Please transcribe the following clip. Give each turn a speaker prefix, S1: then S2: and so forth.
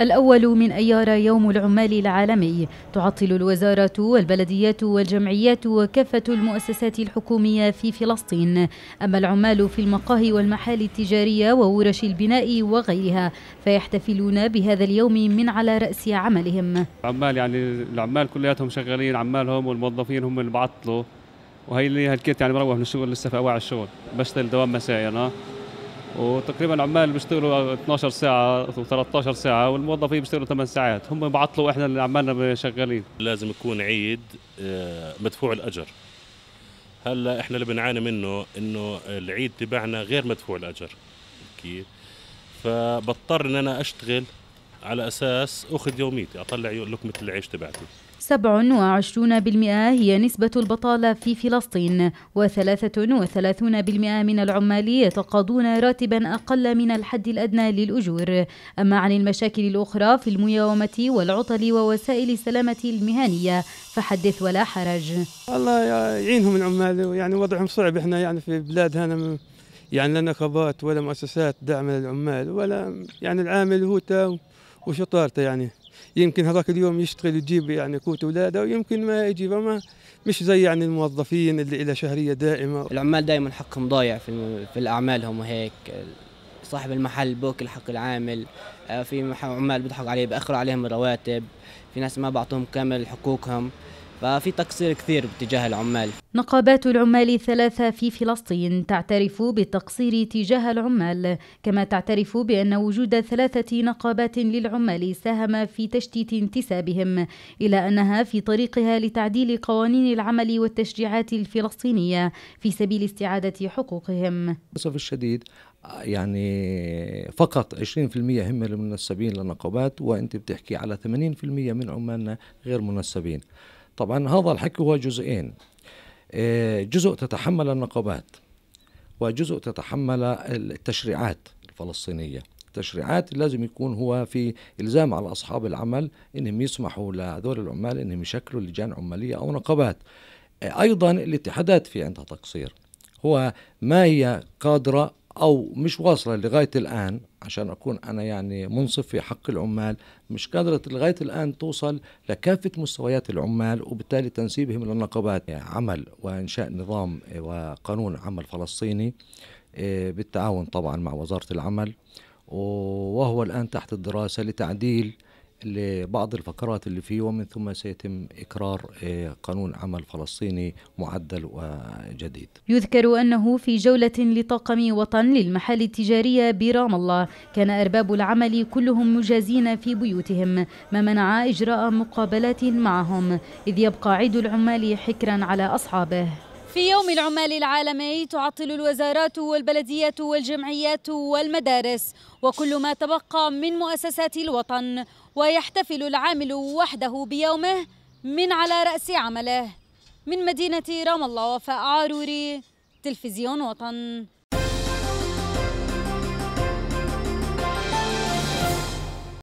S1: الأول من أيار يوم العمال العالمي تعطل الوزارة والبلديات والجمعيات وكافة المؤسسات الحكومية في فلسطين أما العمال في المقاهي والمحال التجارية وورش البناء وغيرها فيحتفلون بهذا اليوم من على رأس عملهم
S2: العمال يعني العمال كلياتهم شغالين عمالهم والموظفين هم اللي بعطلوا وهي اللي هالكيت يعني مروح من الشغل لسه في أواعي الشغل بشتغل دوام مسائي أنا وتقريبا عمال بيشتغلوا 12 ساعه و13 ساعه والموظفين بيشتغلوا 8 ساعات هم بعطلوا واحنا اللي عمالنا شغالين لازم يكون عيد آه، مدفوع الاجر هلا احنا اللي بنعاني منه انه العيد تبعنا غير مدفوع الاجر كيف فبضطر ان انا اشتغل على اساس اخذ يوميتي اطلع لقمه العيش تبعتي
S1: 27% هي نسبة البطالة في فلسطين و33% من العمال يتقاضون راتبا أقل من الحد الأدنى للأجور أما عن المشاكل الأخرى في المياومة والعطل ووسائل السلامة المهنية فحدث ولا حرج الله يعينهم العمال يعني وضعهم صعب احنا يعني في بلاد هنا يعني لا نقابات ولا مؤسسات دعم للعمال ولا يعني العامل هو
S2: وشطارته يعني يمكن هذاك اليوم يشتغل يجيب يعني قوت اولاده ويمكن ما يجيبه ما مش زي يعني الموظفين اللي الى شهريه دائمه العمال دائما حقهم ضايع في في اعمالهم وهيك صاحب المحل بوكل حق العامل آه، في عمال بيضحك عليه باخروا عليهم الرواتب في ناس ما بعطوهم كامل حقوقهم ففي تقصير كثير باتجاه العمال
S1: نقابات العمال الثلاثة في فلسطين تعترف بالتقصير تجاه العمال كما تعترف بأن وجود ثلاثة نقابات للعمال ساهم في تشتيت انتسابهم إلى أنها في طريقها لتعديل قوانين العمل والتشجيعات الفلسطينية في سبيل استعادة حقوقهم
S2: للأسف الشديد يعني فقط 20% هم المنسبين للنقابات وانت بتحكي على 80% من عمالنا غير منسبين طبعا هذا الحكي هو جزئين آه، جزء تتحمل النقابات وجزء تتحمل التشريعات الفلسطينيه التشريعات لازم يكون هو في الزام على اصحاب العمل انهم يسمحوا لهذول العمال انهم يشكلوا لجان عماليه او نقابات آه، ايضا الاتحادات في عندها تقصير هو ما هي قادره او مش واصله لغايه الان عشان اكون انا يعني منصف في حق العمال مش قادره لغايه الان توصل لكافه مستويات العمال وبالتالي تنسيبهم للنقابات عمل وانشاء نظام وقانون عمل فلسطيني آه، بالتعاون طبعا مع وزاره العمل وهو الان تحت الدراسه لتعديل لبعض الفقرات اللي فيه ومن ثم سيتم إقرار آه، قانون عمل فلسطيني معدل وجديد
S1: يذكر أنه في جولة لطاقم وطن للمحال التجارية برام الله كان أرباب العمل كلهم مجازين في بيوتهم ما منع إجراء مقابلات معهم إذ يبقى عيد العمال حكرا على أصحابه في يوم العمال العالمي تعطل الوزارات والبلديات والجمعيات والمدارس وكل ما تبقى من مؤسسات الوطن ويحتفل العامل وحده بيومه من على رأس عمله من مدينة رام الله وفاء عاروري تلفزيون وطن